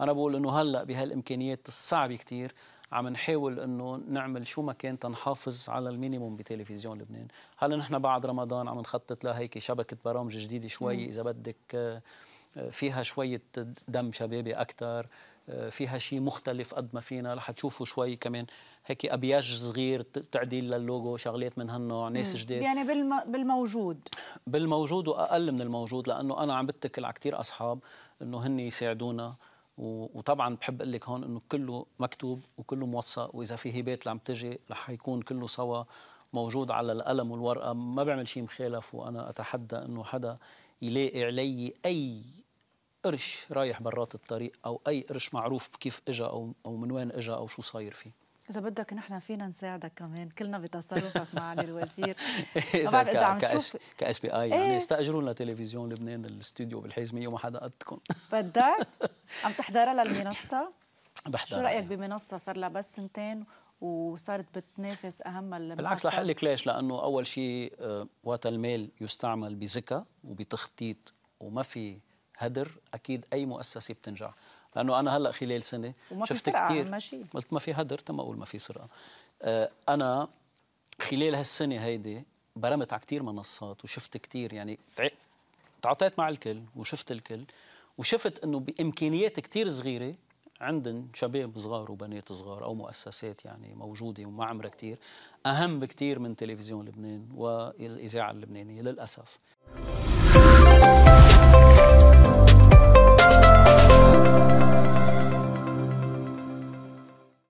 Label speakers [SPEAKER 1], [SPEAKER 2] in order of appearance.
[SPEAKER 1] انا بقول انه هلا بهالامكانيات الصعبه كثير عم نحاول انه نعمل شو ما كان تنحافظ على المينيموم بتلفزيون لبنان هل نحن بعد رمضان عم نخطط لهيك شبكه برامج جديده شوي اذا بدك آه، فيها شويه دم شبابي اكثر آه، فيها شيء مختلف قد ما فينا رح تشوفوا شوي كمان هيك ابياج صغير تعديل للوجو شغلات من هالنوع ناس جداد يعني
[SPEAKER 2] بالم... بالموجود
[SPEAKER 1] بالموجود واقل من الموجود لانه انا عم بتكل على كثير اصحاب انه هن يساعدونا وطبعا بحب اقول لك هون انه كله مكتوب وكله موثق واذا في هبات اللي عم تجي رح يكون كله سوا موجود على القلم والورقه ما بعمل شيء مخالف وانا اتحدى انه حدا يلاقي علي اي قرش رايح برات الطريق او اي قرش معروف كيف اجى او او من وين اجى او شو صاير فيه
[SPEAKER 2] إذا بدك نحن فينا نساعدك كمان كلنا بتصرفك مع الوزير ما بعرف إذا عم تشوف
[SPEAKER 1] كاس بي اي يعني استاجروا إيه. لنا تلفزيون لبنان الاستوديو بالحزمية وما حدا قدكم
[SPEAKER 2] بدك عم تحضرها للمنصة؟ بحضرها شو رأيك بمنصة صار لها بس سنتين وصارت بتنافس اهم بالعكس رح
[SPEAKER 1] لك ليش لانه اول شيء آه، وقت المال يستعمل بذكاء وبتخطيط وما في هدر اكيد اي مؤسسه بتنجح لانه انا هلا خلال سنه وما شفت كثير قلت ما في هدر تما اقول ما في سرقه آه انا خلال هالسنه هيدي برمت على كثير منصات وشفت كثير يعني تعاطيت مع الكل وشفت الكل وشفت انه بامكانيات كثير صغيره عندن شباب صغار وبنات صغار او مؤسسات يعني موجوده وما عمرها كثير اهم بكثير من تلفزيون لبنان والاذاعه اللبنانيه للاسف.